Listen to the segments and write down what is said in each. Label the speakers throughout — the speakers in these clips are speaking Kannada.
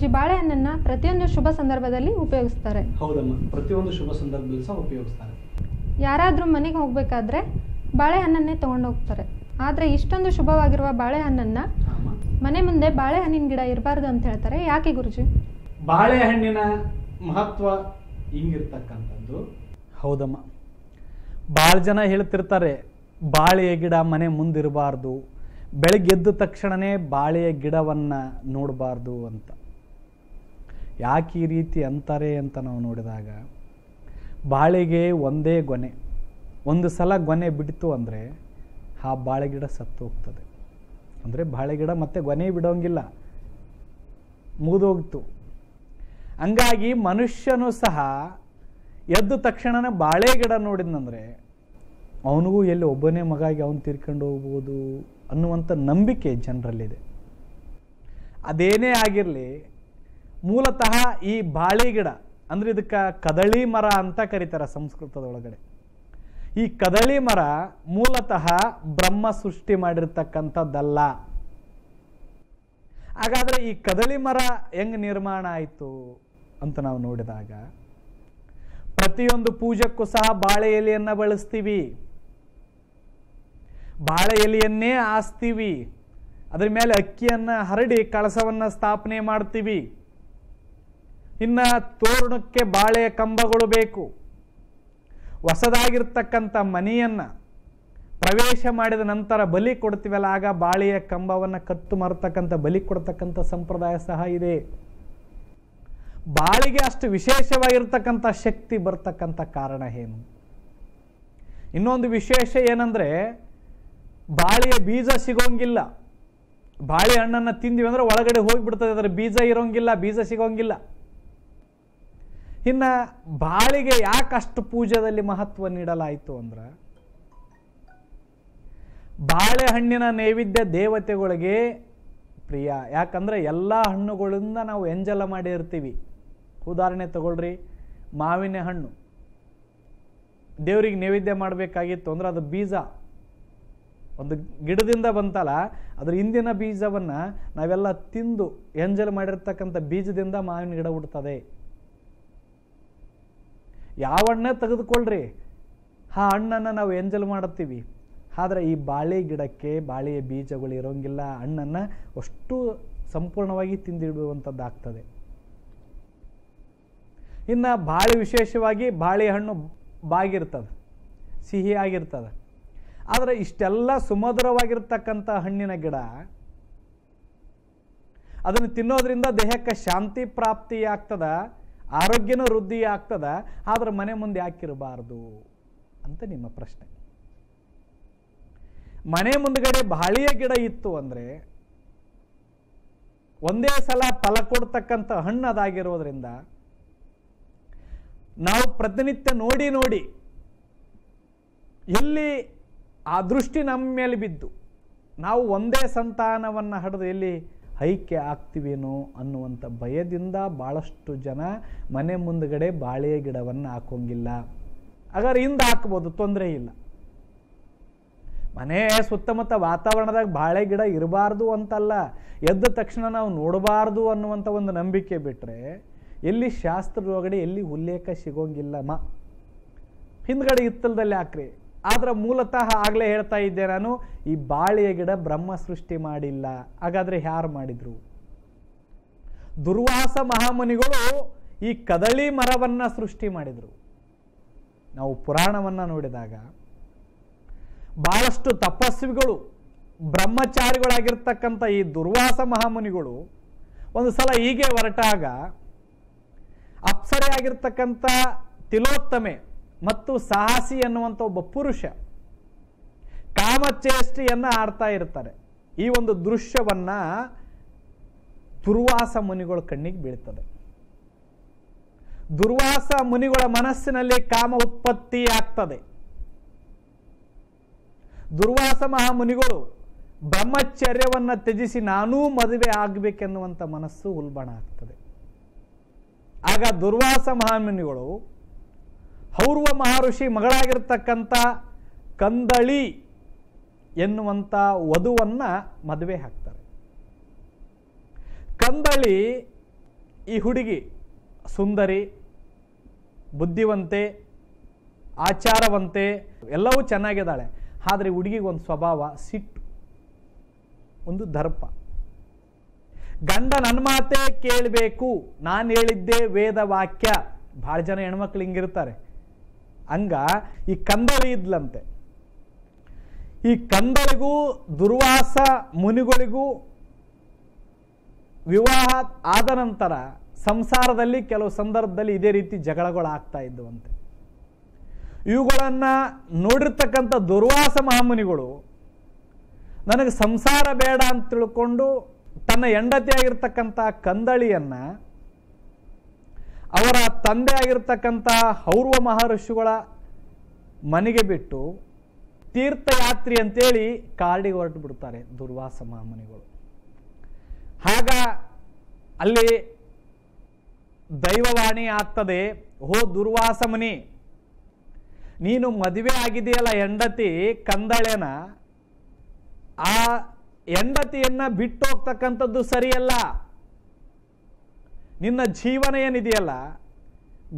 Speaker 1: ಕೆಜಿ ಬಾಳೆಹಣ್ಣನ್ನ ಪ್ರತಿಯೊಂದು ಶುಭ ಸಂದರ್ಭದಲ್ಲಿ ಉಪಯೋಗಿಸ್ತಾರೆ ಹೌದಮ್ಮ ಪ್ರತಿಯೊಂದು ಶುಭ ಸಂದರ್ಭದಲ್ಲಿ ಸಹ ಉಪಯೋಗಿಸ್ತಾರೆ ಯಾರಾದರೂ ಮನೆಗೆ ಹೋಗಬೇಕಾದ್ರೆ ಬಾಳೆಹಣ್ಣನ್ನೇ ಹೋಗ್ತಾರೆ ಆದರೆ ಇಷ್ಟೊಂದು ಶುಭವಾಗಿರುವ ಬಾಳೆಹಣ್ಣನ್ನ ಮನೆ ಮುಂದೆ ಬಾಳೆಹಣ್ಣಿನ ಗಿಡ ಇರಬಾರ್ದು ಅಂತ ಹೇಳ್ತಾರೆ ಯಾಕೆ ಗುರುಜಿ ಬಾಳೆಹಣ್ಣಿನ ಮಹತ್ವ ಹಿಂಗಿರ್ತಕ್ಕಂಥದ್ದು ಹೌದಮ್ಮ ಭಾಳ ಜನ ಹೇಳ್ತಿರ್ತಾರೆ ಬಾಳೆಯ ಗಿಡ ಮನೆ ಮುಂದಿರಬಾರ್ದು ಬೆಳಗ್ಗೆದ್ದ ಎದ್ದ ತಕ್ಷಣವೇ ಬಾಳೆಯ ಗಿಡವನ್ನು ನೋಡಬಾರ್ದು ಅಂತ ಯಾಕೆ ಈ ರೀತಿ ಅಂತಾರೆ ಅಂತ ನಾವು ನೋಡಿದಾಗ ಬಾಳೆಗೆ ಒಂದೇ ಗೊನೆ ಒಂದು ಸಲ ಗೊನೆ ಬಿಡ್ತು ಅಂದರೆ ಆ ಬಾಳೆಗಿಡ ಸತ್ತು ಹೋಗ್ತದೆ ಅಂದರೆ ಬಾಳೆಗಿಡ ಮತ್ತೆ ಗೊನೆ ಬಿಡೋಂಗಿಲ್ಲ ಮುಗಿದೋಗ್ತು ಹಂಗಾಗಿ ಮನುಷ್ಯನು ಸಹ ಎದ್ದ ಬಾಳೆ ಬಾಳೆಗಿಡ ನೋಡಿದ್ನಂದರೆ ಅವನಿಗೂ ಎಲ್ಲಿ ಒಬ್ಬನೇ ಮಗಾಗಿ ಅವನು ತೀರ್ಕೊಂಡು ಹೋಗ್ಬೋದು ಅನ್ನುವಂಥ ನಂಬಿಕೆ ಜನರಲ್ಲಿದೆ ಅದೇನೇ ಆಗಿರಲಿ ಮೂಲತಃ ಈ ಬಾಳೆ ಗಿಡ ಅಂದ್ರೆ ಇದಕ್ಕೆ ಕದಳಿ ಮರ ಅಂತ ಕರೀತಾರೆ ಸಂಸ್ಕೃತದ ಒಳಗಡೆ ಈ ಕದಳಿ ಮರ ಮೂಲತಃ ಬ್ರಹ್ಮ ಸೃಷ್ಟಿ ಮಾಡಿರ್ತಕ್ಕಂಥದ್ದಲ್ಲ ಹಾಗಾದ್ರೆ ಈ ಕದಳಿ ಮರ ಹೆಂಗ್ ನಿರ್ಮಾಣ ಆಯಿತು ಅಂತ ನಾವು ನೋಡಿದಾಗ ಪ್ರತಿಯೊಂದು ಪೂಜಕ್ಕೂ ಸಹ ಬಾಳೆ ಎಲೆಯನ್ನು ಬಳಸ್ತೀವಿ ಬಾಳೆ ಎಲೆಯನ್ನೇ ಆಸ್ತೀವಿ ಅದ್ರ ಮೇಲೆ ಅಕ್ಕಿಯನ್ನು ಹರಡಿ ಕಳಸವನ್ನು ಸ್ಥಾಪನೆ ಮಾಡ್ತೀವಿ ಇನ್ನು ತೋರಣಕ್ಕೆ ಬಾಳೆಯ ಕಂಬಗಳು ಬೇಕು ಹೊಸದಾಗಿರ್ತಕ್ಕಂಥ ಮನೆಯನ್ನು ಪ್ರವೇಶ ಮಾಡಿದ ನಂತರ ಬಲಿ ಕೊಡ್ತೀವಲ್ಲ ಆಗ ಬಾಳೆಯ ಕಂಬವನ್ನು ಕತ್ತು ಮರತಕ್ಕಂಥ ಬಲಿ ಕೊಡ್ತಕ್ಕಂಥ ಸಂಪ್ರದಾಯ ಸಹ ಇದೆ ಬಾಳಿಗೆ ಅಷ್ಟು ವಿಶೇಷವಾಗಿರ್ತಕ್ಕಂಥ ಶಕ್ತಿ ಬರ್ತಕ್ಕಂಥ ಕಾರಣ ಏನು ಇನ್ನೊಂದು ವಿಶೇಷ ಏನಂದರೆ ಬಾಳೆಯ ಬೀಜ ಸಿಗೋಂಗಿಲ್ಲ ಬಾಳೆಹಣ್ಣನ್ನು ತಿಂದ್ವಿ ಅಂದರೆ ಒಳಗಡೆ ಹೋಗಿಬಿಡ್ತದೆ ಅದರ ಬೀಜ ಇರೋಂಗಿಲ್ಲ ಬೀಜ ಸಿಗೋಂಗಿಲ್ಲ ಇನ್ನು ಬಾಳಿಗೆ ಯಾಕಷ್ಟು ಪೂಜೆಯಲ್ಲಿ ಮಹತ್ವ ನೀಡಲಾಯಿತು ಅಂದ್ರೆ ಬಾಳೆಹಣ್ಣಿನ ನೈವೇದ್ಯ ದೇವತೆಗಳಿಗೆ ಪ್ರಿಯ ಯಾಕಂದರೆ ಎಲ್ಲ ಹಣ್ಣುಗಳಿಂದ ನಾವು ಎಂಜಲ ಮಾಡಿರ್ತೀವಿ ಉದಾಹರಣೆ ತಗೊಳ್ರಿ ಮಾವಿನ ಹಣ್ಣು ದೇವರಿಗೆ ನೈವೇದ್ಯ ಮಾಡಬೇಕಾಗಿತ್ತು ಅಂದ್ರೆ ಅದು ಬೀಜ ಒಂದು ಗಿಡದಿಂದ ಬಂತಲ್ಲ ಅದ್ರ ಹಿಂದಿನ ಬೀಜವನ್ನು ನಾವೆಲ್ಲ ತಿಂದು ಎಂಜಲ್ ಮಾಡಿರ್ತಕ್ಕಂಥ ಬೀಜದಿಂದ ಮಾವಿನ ಗಿಡ ಹುಡ್ತದೆ ಯಾವ ಹಣ್ಣೇ ತೆಗೆದುಕೊಳ್ಳ್ರಿ ಆ ಹಣ್ಣನ್ನು ನಾವು ಎಂಜಲ್ ಮಾಡುತ್ತೀವಿ ಆದರೆ ಈ ಬಾಳೆ ಗಿಡಕ್ಕೆ ಬಾಳೆಯ ಬೀಜಗಳು ಇರೋಂಗಿಲ್ಲ ಹಣ್ಣನ್ನು ಅಷ್ಟು ಸಂಪೂರ್ಣವಾಗಿ ತಿಂದಿಡುವಂಥದ್ದಾಗ್ತದೆ ಇನ್ನು ಬಾಳೆ ವಿಶೇಷವಾಗಿ ಬಾಳೆಹಣ್ಣು ಬಾಗಿರ್ತದೆ ಸಿಹಿ ಆಗಿರ್ತದೆ ಆದರೆ ಇಷ್ಟೆಲ್ಲ ಸುಮಧುರವಾಗಿರ್ತಕ್ಕಂಥ ಹಣ್ಣಿನ ಗಿಡ ಅದನ್ನು ತಿನ್ನೋದ್ರಿಂದ ದೇಹಕ್ಕೆ ಶಾಂತಿ ಪ್ರಾಪ್ತಿ ಆಗ್ತದ ಆರೋಗ್ಯನೂ ವೃದ್ಧಿ ಆಗ್ತದ ಆದ್ರೆ ಮನೆ ಮುಂದೆ ಯಾಕಿರಬಾರ್ದು ಅಂತ ನಿಮ್ಮ ಪ್ರಶ್ನೆ ಮನೆ ಮುಂದ್ಗಡೆ ಬಾಳಿಯ ಗಿಡ ಇತ್ತು ಅಂದರೆ ಒಂದೇ ಸಲ ಫಲ ಕೊಡ್ತಕ್ಕಂಥ ಹಣ್ಣು ಅದಾಗಿರೋದ್ರಿಂದ ನಾವು ಪ್ರತಿನಿತ್ಯ ನೋಡಿ ನೋಡಿ ಎಲ್ಲಿ ಆ ದೃಷ್ಟಿ ನಮ್ಮ ಮೇಲೆ ಬಿದ್ದು ನಾವು ಒಂದೇ ಸಂತಾನವನ್ನು ಹಡಿದು ಎಲ್ಲಿ ಹೈಕೆ ಆಗ್ತೀವೇನೋ ಅನ್ನುವಂಥ ಭಯದಿಂದ ಭಾಳಷ್ಟು ಜನ ಮನೆ ಮುಂದಗಡೆ ಬಾಳೆ ಗಿಡವನ್ನು ಹಾಕೋಂಗಿಲ್ಲ ಹಾಗಾದ್ರೆ ಹಿಂದೆ ಹಾಕ್ಬೋದು ತೊಂದರೆ ಇಲ್ಲ ಮನೆ ಸುತ್ತಮುತ್ತ ವಾತಾವರಣದಾಗ ಬಾಳೆ ಗಿಡ ಇರಬಾರ್ದು ಅಂತಲ್ಲ ಎದ್ದ ತಕ್ಷಣ ನಾವು ನೋಡಬಾರ್ದು ಅನ್ನುವಂಥ ಒಂದು ನಂಬಿಕೆ ಬಿಟ್ಟರೆ ಎಲ್ಲಿ ಶಾಸ್ತ್ರದೊಳಗಡೆ ಎಲ್ಲಿ ಉಲ್ಲೇಖ ಸಿಗೋಂಗಿಲ್ಲ ಮಾ ಹಿಂದ್ಗಡೆ ಹಿತ್ತಲದಲ್ಲಿ ಹಾಕ್ರಿ ಆದ್ರೆ ಮೂಲತಃ ಆಗಲೇ ಹೇಳ್ತಾ ಇದ್ದೆ ನಾನು ಈ ಬಾಳೆಯ ಗಿಡ ಬ್ರಹ್ಮ ಸೃಷ್ಟಿ ಮಾಡಿಲ್ಲ ಹಾಗಾದ್ರೆ ಯಾರು ಮಾಡಿದ್ರು ದುರ್ವಾಸ ಮಹಾಮುನಿಗಳು ಈ ಕದಳಿ ಮರವನ್ನು ಸೃಷ್ಟಿ ಮಾಡಿದರು ನಾವು ಪುರಾಣವನ್ನು ನೋಡಿದಾಗ ಬಹಳಷ್ಟು ತಪಸ್ವಿಗಳು ಬ್ರಹ್ಮಚಾರಿಗಳಾಗಿರ್ತಕ್ಕಂಥ ಈ ದುರ್ವಾಸ ಮಹಾಮುನಿಗಳು ಒಂದು ಸಲ ಹೀಗೆ ಹೊರಟಾಗ ಅಪ್ಸರೆ ತಿಲೋತ್ತಮೆ ಮತ್ತು ಸಾಹಸಿ ಎನ್ನುವಂಥ ಒಬ್ಬ ಪುರುಷ ಕಾಮಚೇಷ್ಟಿಯನ್ನು ಆಡ್ತಾ ಇರ್ತಾರೆ ಈ ಒಂದು ದೃಶ್ಯವನ್ನು ದುರ್ವಾಸ ಮುನಿಗಳ ಕಣ್ಣಿಗೆ ಬೀಳ್ತದೆ ದುರ್ವಾಸ ಮುನಿಗಳ ಮನಸ್ಸಿನಲ್ಲಿ ಕಾಮ ಉತ್ಪತ್ತಿ ಆಗ್ತದೆ ದುರ್ವಾಸ ಮಹಾಮುನಿಗಳು ಬ್ರಹ್ಮಚರ್ಯವನ್ನು ತ್ಯಜಿಸಿ ನಾನೂ ಮದುವೆ ಆಗಬೇಕೆನ್ನುವಂಥ ಮನಸ್ಸು ಉಲ್ಬಣ ಆಗ್ತದೆ ಆಗ ದುರ್ವಾಸ ಮಹಾಮುನಿಗಳು ಪೌರ್ವ ಮಹರ್ಷಿ ಮಗಳಾಗಿರ್ತಕ್ಕಂಥ ಕಂದಳಿ ಎನ್ನುವಂಥ ವಧುವನ್ನು ಮದುವೆ ಹಾಕ್ತಾರೆ ಕಂದಳಿ ಈ ಹುಡುಗಿ ಸುಂದರಿ ಬುದ್ಧಿವಂತೆ ಆಚಾರವಂತೆ ಎಲ್ಲವೂ ಚೆನ್ನಾಗಿದ್ದಾಳೆ ಆದರೆ ಹುಡುಗಿಗೆ ಒಂದು ಸ್ವಭಾವ ಸಿಟ್ಟು ಒಂದು ದರ್ಪ ಗಂಡ ನನ್ನ ಮಾತೇ ಕೇಳಬೇಕು ನಾನು ಹೇಳಿದ್ದೆ ವೇದ ವಾಕ್ಯ ಭಾಳ ಜನ ಹೆಣ್ಮಕ್ಳು ಹಿಂಗಿರ್ತಾರೆ ಅಂಗ ಈ ಕಂದಳಿ ಇದ್ಲಂತೆ ಈ ಕಂದಳಿಗೂ ದುರ್ವಾಸ ಮುನಿಗಳಿಗೂ ವಿವಾಹ ಆದ ನಂತರ ಸಂಸಾರದಲ್ಲಿ ಕೆಲವು ಸಂದರ್ಭದಲ್ಲಿ ಇದೇ ರೀತಿ ಜಗಳಗಳಾಗ್ತಾ ಇದ್ದವಂತೆ ಇವುಗಳನ್ನು ನೋಡಿರ್ತಕ್ಕಂಥ ದುರ್ವಾಸ ಮಹಾಮುನಿಗಳು ನನಗೆ ಸಂಸಾರ ಬೇಡ ಅಂತ ತಿಳ್ಕೊಂಡು ತನ್ನ ಹೆಂಡತಿಯಾಗಿರ್ತಕ್ಕಂಥ ಕಂದಳಿಯನ್ನ ಅವರ ತಂದೆ ಆಗಿರ್ತಕ್ಕಂತಹ ಹೌರ್ವ ಮಹರ್ಷಿಗಳ ಮನೆಗೆ ಬಿಟ್ಟು ತೀರ್ಥಯಾತ್ರಿ ಅಂತೇಳಿ ಕಾಡಿಗೆ ಹೊರಟು ಬಿಡ್ತಾರೆ ದುರ್ವಾಸ ಮಹಾಮನಿಗಳು ಆಗ ಅಲ್ಲಿ ದೈವವಾಣಿ ಆಗ್ತದೆ ಹೋ ದುರ್ವಾಸಮನಿ ನೀನು ಮದುವೆ ಆಗಿದೆಯಲ್ಲ ಹೆಂಡತಿ ಕಂದಳೆನ ಆ ಹೆಂಡತಿಯನ್ನ ಬಿಟ್ಟು ಹೋಗ್ತಕ್ಕಂಥದ್ದು ಸರಿಯಲ್ಲ ನಿನ್ನ ಜೀವನ ಏನಿದೆಯಲ್ಲ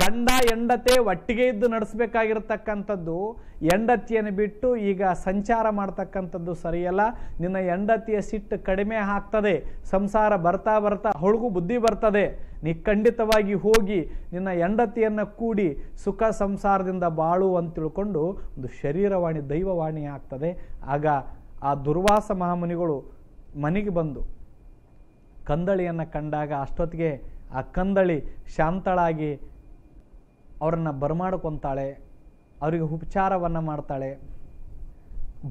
Speaker 1: ಗಂಡ ಹೆಂಡತೆ ಒಟ್ಟಿಗೆ ಇದ್ದು ನಡೆಸಬೇಕಾಗಿರ್ತಕ್ಕಂಥದ್ದು ಹೆಂಡತಿಯನ್ನು ಬಿಟ್ಟು ಈಗ ಸಂಚಾರ ಮಾಡ್ತಕ್ಕಂಥದ್ದು ಸರಿಯಲ್ಲ ನಿನ್ನ ಹೆಂಡತಿಯ ಸಿಟ್ಟು ಕಡಿಮೆ ಆಗ್ತದೆ ಸಂಸಾರ ಬರ್ತಾ ಬರ್ತಾ ಹೊಳಗು ಬುದ್ಧಿ ಬರ್ತದೆ ನೀ ಖಂಡಿತವಾಗಿ ಹೋಗಿ ನಿನ್ನ ಹೆಂಡತಿಯನ್ನು ಕೂಡಿ ಸುಖ ಸಂಸಾರದಿಂದ ಬಾಳು ಅಂತ ತಿಳ್ಕೊಂಡು ಒಂದು ಶರೀರವಾಣಿ ದೈವವಾಣಿ ಆಗ್ತದೆ ಆಗ ಆ ದುರ್ವಾಸ ಮಹಾಮುನಿಗಳು ಮನೆಗೆ ಬಂದು ಕಂದಳಿಯನ್ನು ಕಂಡಾಗ ಅಷ್ಟೊತ್ತಿಗೆ ಆ ಕಂದಳಿ ಶಾಂತಳಾಗಿ ಅವರನ್ನು ಬರಮಾಡ್ಕೊತಾಳೆ ಅವರಿಗೆ ಉಪಚಾರವನ್ನು ಮಾಡ್ತಾಳೆ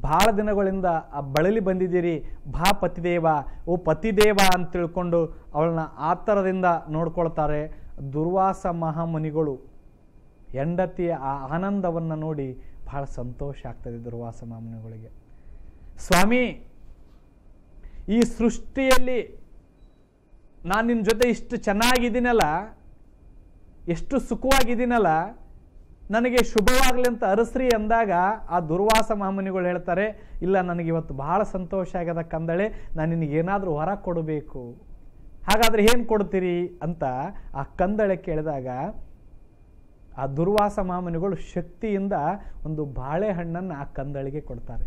Speaker 1: ಭಾಳ ದಿನಗಳಿಂದ ಆ ಬಳಲಿ ಬಂದಿದ್ದೀರಿ ಭಾ ಪತಿದೇವ ಓ ಪತಿದೇವ ಅಂತ ತಿಳ್ಕೊಂಡು ಅವಳನ್ನ ಆತರದಿಂದ ನೋಡ್ಕೊಳ್ತಾರೆ ದುರ್ವಾಸ ಮಹಾಮುನಿಗಳು ಹೆಂಡತಿಯ ಆ ಆನಂದವನ್ನು ನೋಡಿ ಭಾಳ ಸಂತೋಷ ಆಗ್ತದೆ ದುರ್ವಾಸ ಮಹಾಮುನಿಗಳಿಗೆ ಸ್ವಾಮಿ ಈ ಸೃಷ್ಟಿಯಲ್ಲಿ ನಾನು ನಿನ್ನ ಜೊತೆ ಇಷ್ಟು ಚೆನ್ನಾಗಿದ್ದೀನಲ್ಲ ಎಷ್ಟು ಸುಖವಾಗಿದ್ದೀನಲ್ಲ ನನಗೆ ಶುಭವಾಗಲಿ ಅಂತ ಅರಸ್ರಿ ಅಂದಾಗ ಆ ದುರ್ವಾಸ ಮಾಮುನಿಗಳು ಹೇಳ್ತಾರೆ ಇಲ್ಲ ನನಗೆ ಇವತ್ತು ಬಹಳ ಸಂತೋಷ ಆಗದ ಕಂದಳೆ ನಾನು ನಿನಗೇನಾದರೂ ಹೊರ ಕೊಡಬೇಕು ಹಾಗಾದರೆ ಏನು ಕೊಡ್ತೀರಿ ಅಂತ ಆ ಕಂದಳೆ ಕೇಳಿದಾಗ ಆ ದುರ್ವಾಸ ಮಾಮುನಿಗಳು ಶಕ್ತಿಯಿಂದ ಒಂದು ಬಾಳೆಹಣ್ಣನ್ನು ಆ ಕಂದಳಿಗೆ ಕೊಡ್ತಾರೆ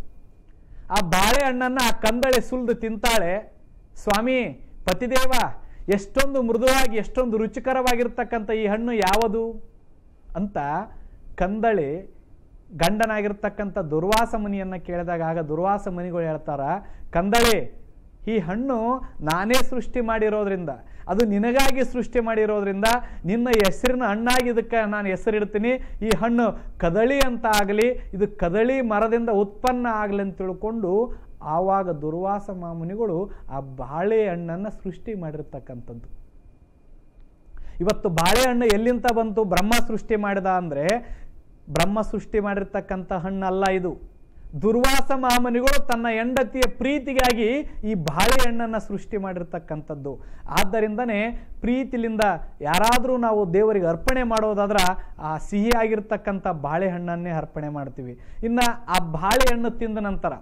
Speaker 1: ಆ ಬಾಳೆಹಣ್ಣನ್ನು ಆ ಕಂದಳೆ ಸುಲಿದು ತಿಂತಾಳೆ ಸ್ವಾಮಿ ಪತಿದೇವ ಎಷ್ಟೊಂದು ಮೃದುವಾಗಿ ಎಷ್ಟೊಂದು ರುಚಿಕರವಾಗಿರ್ತಕ್ಕಂಥ ಈ ಹಣ್ಣು ಯಾವುದು ಅಂತ ಕಂದಳಿ ಗಂಡನಾಗಿರ್ತಕ್ಕಂಥ ದುರ್ವಾಸ ಮುನಿಯನ್ನು ಕೇಳಿದಾಗ ಆಗ ದುರ್ವಾಸ ಮುನಿಗಳು ಹೇಳ್ತಾರ ಕಂದಳಿ ಈ ಹಣ್ಣು ನಾನೇ ಸೃಷ್ಟಿ ಮಾಡಿರೋದ್ರಿಂದ ಅದು ನಿನಗಾಗಿ ಸೃಷ್ಟಿ ಮಾಡಿರೋದ್ರಿಂದ ನಿನ್ನ ಹೆಸರಿನ ಹಣ್ಣಾಗಿ ಇದಕ್ಕೆ ನಾನು ಹೆಸರಿಡ್ತೀನಿ ಈ ಹಣ್ಣು ಕದಳಿ ಅಂತ ಆಗಲಿ ಇದು ಕದಳಿ ಮರದಿಂದ ಉತ್ಪನ್ನ ಆಗಲಿ ಅಂತ ತಿಳ್ಕೊಂಡು ಆವಾಗ ದುರ್ವಾಸ ಮಾಮುನಿಗಳು ಆ ಬಾಳೆಹಣ್ಣನ್ನು ಸೃಷ್ಟಿ ಮಾಡಿರ್ತಕ್ಕಂಥದ್ದು ಇವತ್ತು ಬಾಳೆಹಣ್ಣು ಎಲ್ಲಿಂದ ಬಂತು ಬ್ರಹ್ಮ ಸೃಷ್ಟಿ ಮಾಡಿದ ಅಂದರೆ ಬ್ರಹ್ಮ ಸೃಷ್ಟಿ ಮಾಡಿರ್ತಕ್ಕಂಥ ಹಣ್ಣಲ್ಲ ಇದು ದುರ್ವಾಸ ಮಾಮನಿಗಳು ತನ್ನ ಹೆಂಡತಿಯ ಪ್ರೀತಿಗಾಗಿ ಈ ಬಾಳೆಹಣ್ಣನ್ನು ಸೃಷ್ಟಿ ಮಾಡಿರ್ತಕ್ಕಂಥದ್ದು ಆದ್ದರಿಂದನೇ ಪ್ರೀತಿಲಿಂದ ಯಾರಾದರೂ ನಾವು ದೇವರಿಗೆ ಅರ್ಪಣೆ ಮಾಡೋದಾದ್ರೆ ಆ ಸಿಹಿಯಾಗಿರ್ತಕ್ಕಂಥ ಬಾಳೆಹಣ್ಣನ್ನೇ ಅರ್ಪಣೆ ಮಾಡ್ತೀವಿ ಇನ್ನು ಆ ಬಾಳೆಹಣ್ಣು ತಿಂದ ನಂತರ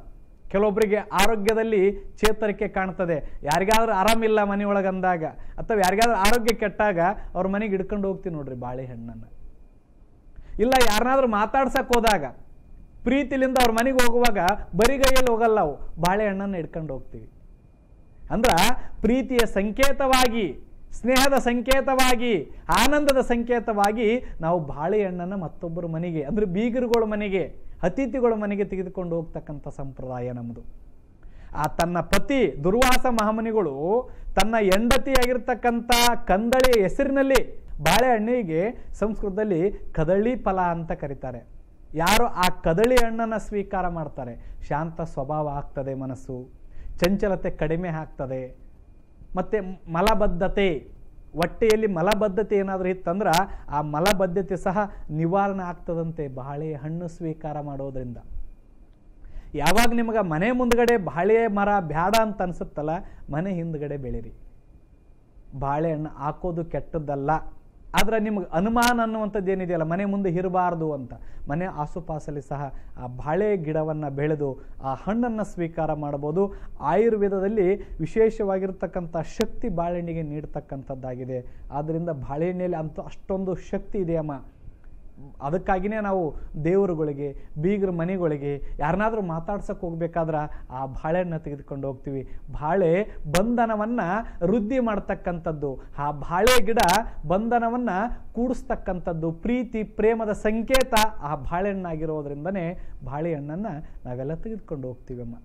Speaker 1: ಕೆಲವೊಬ್ಬರಿಗೆ ಆರೋಗ್ಯದಲ್ಲಿ ಚೇತರಿಕೆ ಕಾಣ್ತದೆ ಯಾರಿಗಾದ್ರೂ ಆರಾಮಿಲ್ಲ ಮನೆಯೊಳಗಂದಾಗ ಅಥವಾ ಯಾರಿಗಾದ್ರೂ ಆರೋಗ್ಯ ಕೆಟ್ಟಾಗ ಅವ್ರ ಮನೆಗೆ ಹಿಡ್ಕೊಂಡು ಹೋಗ್ತೀನಿ ನೋಡ್ರಿ ಬಾಳೆಹಣ್ಣನ್ನು ಇಲ್ಲ ಯಾರನ್ನಾದ್ರೂ ಮಾತಾಡ್ಸಕ್ಕೆ ಹೋದಾಗ ಪ್ರೀತಿಲಿಂದ ಅವ್ರ ಮನೆಗೆ ಹೋಗುವಾಗ ಬರಿಗೈಯಲ್ಲಿ ಹೋಗಲ್ಲ ಅವು ಬಾಳೆಹಣ್ಣನ್ನು ಹಿಡ್ಕೊಂಡು ಹೋಗ್ತೀವಿ ಅಂದ್ರೆ ಪ್ರೀತಿಯ ಸಂಕೇತವಾಗಿ ಸ್ನೇಹದ ಸಂಕೇತವಾಗಿ ಆನಂದದ ಸಂಕೇತವಾಗಿ ನಾವು ಬಾಳೆಹಣ್ಣನ್ನು ಮತ್ತೊಬ್ಬರ ಮನೆಗೆ ಅಂದರೆ ಬೀಗರುಗಳ ಮನೆಗೆ ಅತಿಥಿಗಳು ಮನೆಗೆ ತೆಗೆದುಕೊಂಡು ಹೋಗ್ತಕ್ಕಂಥ ಸಂಪ್ರದಾಯ ನಮ್ಮದು ಆ ತನ್ನ ಪತಿ ದುರ್ವಾಸ ಮಹಾಮುನಿಗಳು ತನ್ನ ಹೆಂಡತಿಯಾಗಿರ್ತಕ್ಕಂಥ ಕಂದಳಿ ಹೆಸರಿನಲ್ಲಿ ಬಾಳೆಹಣ್ಣಿಗೆ ಸಂಸ್ಕೃತದಲ್ಲಿ ಕದಳಿ ಫಲ ಅಂತ ಕರೀತಾರೆ ಯಾರು ಆ ಕದಳಿ ಹಣ್ಣನ್ನು ಸ್ವೀಕಾರ ಮಾಡ್ತಾರೆ ಶಾಂತ ಸ್ವಭಾವ ಆಗ್ತದೆ ಮನಸ್ಸು ಚಂಚಲತೆ ಕಡಿಮೆ ಆಗ್ತದೆ ಮತ್ತು ಮಲಬದ್ಧತೆ ಹೊಟ್ಟೆಯಲ್ಲಿ ಮಲಬದ್ಧತೆ ಏನಾದರೂ ಇತ್ತಂದ್ರೆ ಆ ಮಲಬದ್ಧತೆ ಸಹ ನಿವಾರಣೆ ಆಗ್ತದಂತೆ ಬಾಳೆ ಹಣ್ಣು ಸ್ವೀಕಾರ ಮಾಡೋದ್ರಿಂದ ಯಾವಾಗ ನಿಮಗೆ ಮನೆ ಮುಂದಗಡೆ ಬಾಳೆ ಮರ ಬ್ಯಾಡ ಅಂತ ಅನ್ಸುತ್ತಲ್ಲ ಮನೆ ಹಿಂದ್ಗಡೆ ಬೆಳೀರಿ ಬಾಳೆಹಣ್ಣು ಹಾಕೋದು ಕೆಟ್ಟದ್ದಲ್ಲ ಆದರೆ ನಿಮ್ಗೆ ಅನುಮಾನ ಅನ್ನುವಂಥದ್ದು ಏನಿದೆಯಲ್ಲ ಮನೆ ಮುಂದೆ ಇರಬಾರ್ದು ಅಂತ ಮನೆ ಆಸುಪಾಸಲ್ಲಿ ಸಹ ಆ ಬಾಳೆ ಗಿಡವನ್ನು ಬೆಳೆದು ಆ ಹಣ್ಣನ್ನು ಸ್ವೀಕಾರ ಮಾಡ್ಬೋದು ಆಯುರ್ವೇದದಲ್ಲಿ ವಿಶೇಷವಾಗಿರ್ತಕ್ಕಂಥ ಶಕ್ತಿ ಬಾಳೆಹಣ್ಣಿಗೆ ನೀಡ್ತಕ್ಕಂಥದ್ದಾಗಿದೆ ಆದ್ದರಿಂದ ಬಾಳೆಹಣ್ಣೆಯಲ್ಲಿ ಅಂತೂ ಅಷ್ಟೊಂದು ಶಕ್ತಿ ಇದೆಯಮ್ಮ ಅದಕ್ಕಾಗಿಯೇ ನಾವು ದೇವರುಗಳಿಗೆ ಬೀಗರ ಮನೆಗಳಿಗೆ ಯಾರನ್ನಾದರೂ ಮಾತಾಡ್ಸೋಕೆ ಹೋಗ್ಬೇಕಾದ್ರೆ ಆ ಬಾಳೆಹಣ್ಣು ತೆಗೆದುಕೊಂಡು ಹೋಗ್ತೀವಿ ಬಾಳೆ ಬಂಧನವನ್ನು ವೃದ್ಧಿ ಮಾಡ್ತಕ್ಕಂಥದ್ದು ಆ ಬಾಳೆ ಗಿಡ ಬಂಧನವನ್ನು ಕೂಡಿಸ್ತಕ್ಕಂಥದ್ದು ಪ್ರೀತಿ ಪ್ರೇಮದ ಸಂಕೇತ ಆ ಬಾಳೆಹಣ್ಣಾಗಿರೋದ್ರಿಂದನೇ ಬಾಳೆಹಣ್ಣನ್ನು ನಾವೆಲ್ಲ ತೆಗೆದುಕೊಂಡು ಹೋಗ್ತೀವಮ್ಮ